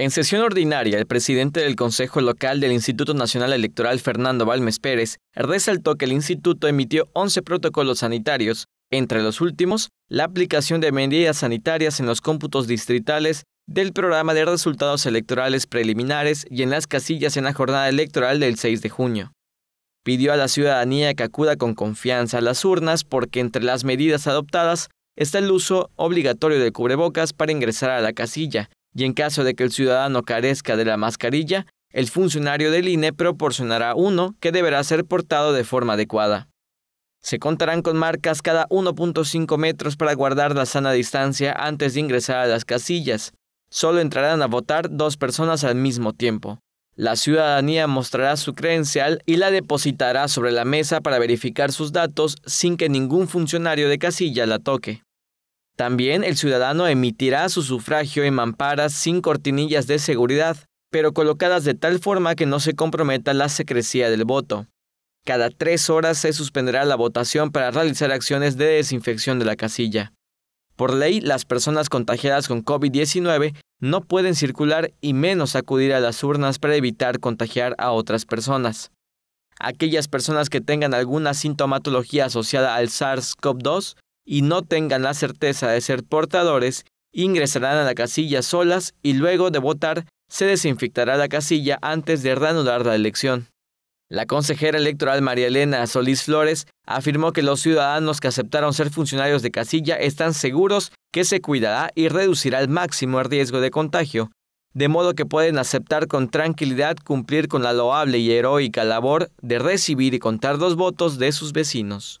En sesión ordinaria, el presidente del Consejo Local del Instituto Nacional Electoral, Fernando Balmes Pérez, resaltó que el instituto emitió 11 protocolos sanitarios, entre los últimos, la aplicación de medidas sanitarias en los cómputos distritales del programa de resultados electorales preliminares y en las casillas en la jornada electoral del 6 de junio. Pidió a la ciudadanía que acuda con confianza a las urnas porque entre las medidas adoptadas está el uso obligatorio de cubrebocas para ingresar a la casilla, y en caso de que el ciudadano carezca de la mascarilla, el funcionario del INE proporcionará uno que deberá ser portado de forma adecuada. Se contarán con marcas cada 1.5 metros para guardar la sana distancia antes de ingresar a las casillas. Solo entrarán a votar dos personas al mismo tiempo. La ciudadanía mostrará su credencial y la depositará sobre la mesa para verificar sus datos sin que ningún funcionario de casilla la toque. También el ciudadano emitirá su sufragio en mamparas sin cortinillas de seguridad, pero colocadas de tal forma que no se comprometa la secrecía del voto. Cada tres horas se suspenderá la votación para realizar acciones de desinfección de la casilla. Por ley, las personas contagiadas con COVID-19 no pueden circular y menos acudir a las urnas para evitar contagiar a otras personas. Aquellas personas que tengan alguna sintomatología asociada al SARS-CoV-2 y no tengan la certeza de ser portadores, ingresarán a la casilla solas y luego de votar se desinfectará la casilla antes de reanudar la elección. La consejera electoral María Elena Solís Flores afirmó que los ciudadanos que aceptaron ser funcionarios de casilla están seguros que se cuidará y reducirá al máximo el riesgo de contagio, de modo que pueden aceptar con tranquilidad cumplir con la loable y heroica labor de recibir y contar los votos de sus vecinos.